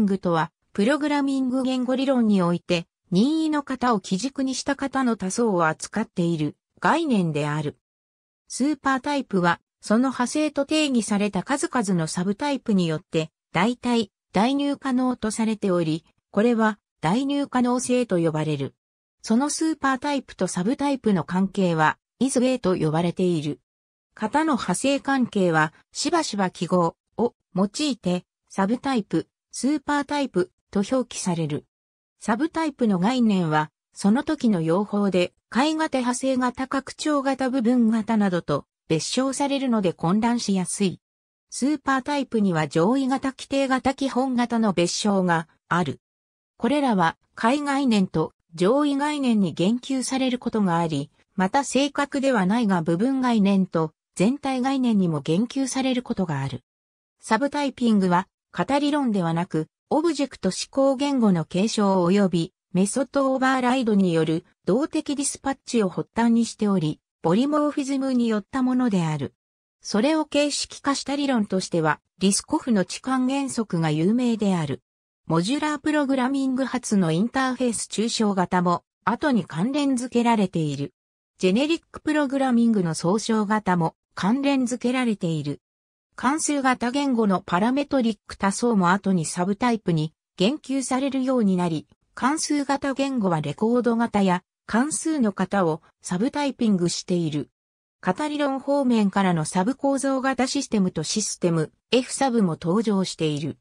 ングとは、プログラミング言語理論において、任意の型を基軸にした型の多層を扱っている概念である。スーパータイプは、その派生と定義された数々のサブタイプによって、代替、代入可能とされており、これは代入可能性と呼ばれる。そのスーパータイプとサブタイプの関係は、イズウェイと呼ばれている。型の派生関係は、しばしば記号を用いて、サブタイプ、スーパータイプと表記される。サブタイプの概念は、その時の用法で、貝型派生型拡張型部分型などと別称されるので混乱しやすい。スーパータイプには上位型規定型基本型の別称がある。これらは、海概念と上位概念に言及されることがあり、また正確ではないが部分概念と全体概念にも言及されることがある。サブタイピングは型理論ではなく、オブジェクト思考言語の継承及びメソッドオーバーライドによる動的ディスパッチを発端にしており、ポリモーフィズムによったものである。それを形式化した理論としては、リスコフの置換原則が有名である。モジュラープログラミング発のインターフェース抽象型も、後に関連付けられている。ジェネリックプログラミングの総称型も関連付けられている。関数型言語のパラメトリック多層も後にサブタイプに言及されるようになり、関数型言語はレコード型や関数の型をサブタイピングしている。型理論方面からのサブ構造型システムとシステム F サブも登場している。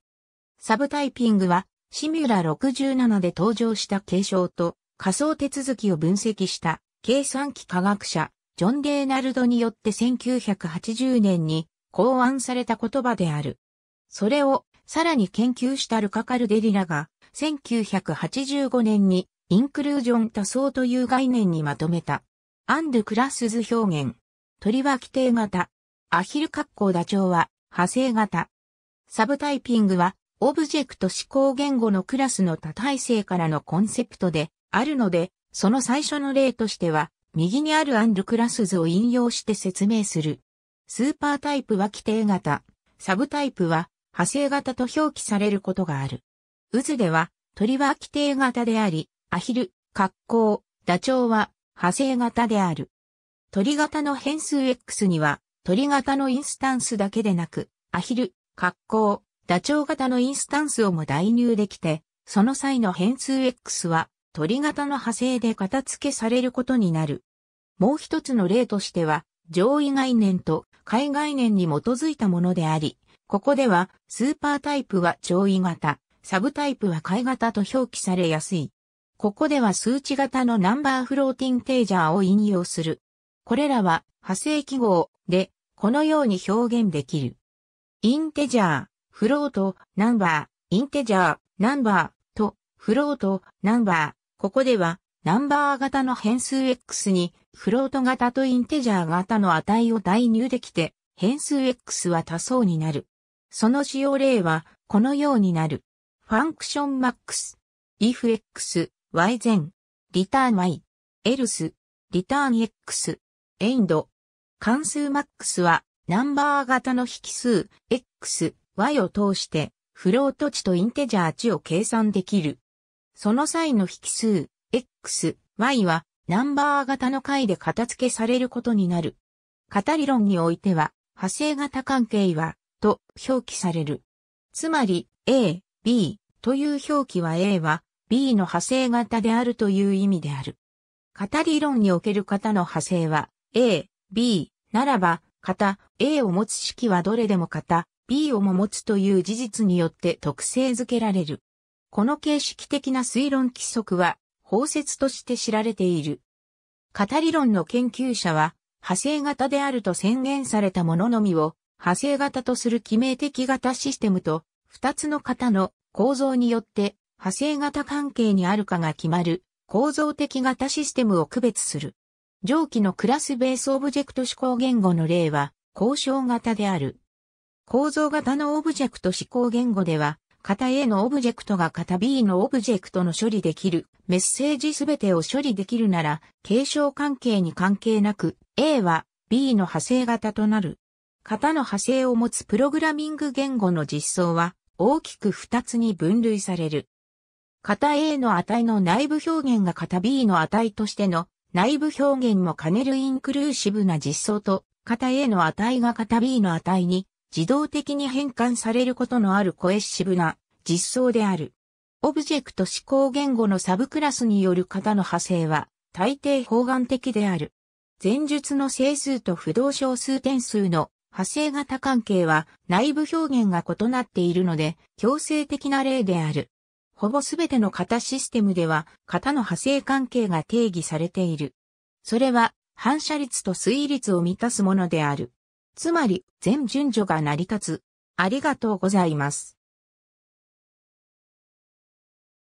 サブタイピングはシミュラ67で登場した継承と仮想手続きを分析した計算機科学者ジョン・レーナルドによって1980年に考案された言葉である。それをさらに研究したルカ・カルデリラが1985年にインクルージョン多層という概念にまとめた。アンドゥ・クラス図表現。鳥は規定型。アヒル格好ダチョウは派生型。サブタイピングはオブジェクト思考言語のクラスの多体性からのコンセプトであるので、その最初の例としては、右にあるアンドゥ・クラス図を引用して説明する。スーパータイプは規定型、サブタイプは派生型と表記されることがある。渦では鳥は規定型であり、アヒル、格好、ダチョウは派生型である。鳥型の変数 X には鳥型のインスタンスだけでなく、アヒル、格好、ダチョウ型のインスタンスをも代入できて、その際の変数 X は鳥型の派生で片付けされることになる。もう一つの例としては、上位概念と下位概念に基づいたものであり、ここではスーパータイプは上位型、サブタイプは下位型と表記されやすい。ここでは数値型のナンバーフローティンテージャーを引用する。これらは派生記号でこのように表現できる。インテジャー、フロート、ナンバー、インテジャー、ナンバーとフロート、ナンバー。ここではナンバー型の変数 X にフロート型とインテジャー型の値を代入できて、変数 x は多層になる。その使用例は、このようになる。ファンクション max、if x、y 前、リターン y、else、リターン x、end。関数 max は、ナンバー型の引数、x、y を通して、フロート値とインテジャー値を計算できる。その際の引数、x、y は、ナンバー型の解で片付けされることになる。型理論においては、派生型関係は、と表記される。つまり、A、B という表記は A は B の派生型であるという意味である。型理論における型の派生は A、B ならば、型 A を持つ式はどれでも型 B をも持つという事実によって特性づけられる。この形式的な推論規則は包説として知られている。語理論の研究者は、派生型であると宣言されたもののみを、派生型とする記名的型システムと、二つの型の構造によって、派生型関係にあるかが決まる、構造的型システムを区別する。上記のクラスベースオブジェクト思考言語の例は、交渉型である。構造型のオブジェクト思考言語では、型 A のオブジェクトが型 B のオブジェクトの処理できるメッセージすべてを処理できるなら、継承関係に関係なく、A は B の派生型となる。型の派生を持つプログラミング言語の実装は、大きく2つに分類される。型 A の値の内部表現が型 B の値としての内部表現も兼ねるインクルーシブな実装と、型 A の値が型 B の値に自動的に変換されることのあるコエッシブな実装である。オブジェクト指向言語のサブクラスによる型の派生は大抵方眼的である。前述の整数と不動小数点数の派生型関係は内部表現が異なっているので強制的な例である。ほぼすべての型システムでは型の派生関係が定義されている。それは反射率と推移率を満たすものである。つまり、全順序が成り立つ。ありがとうございます。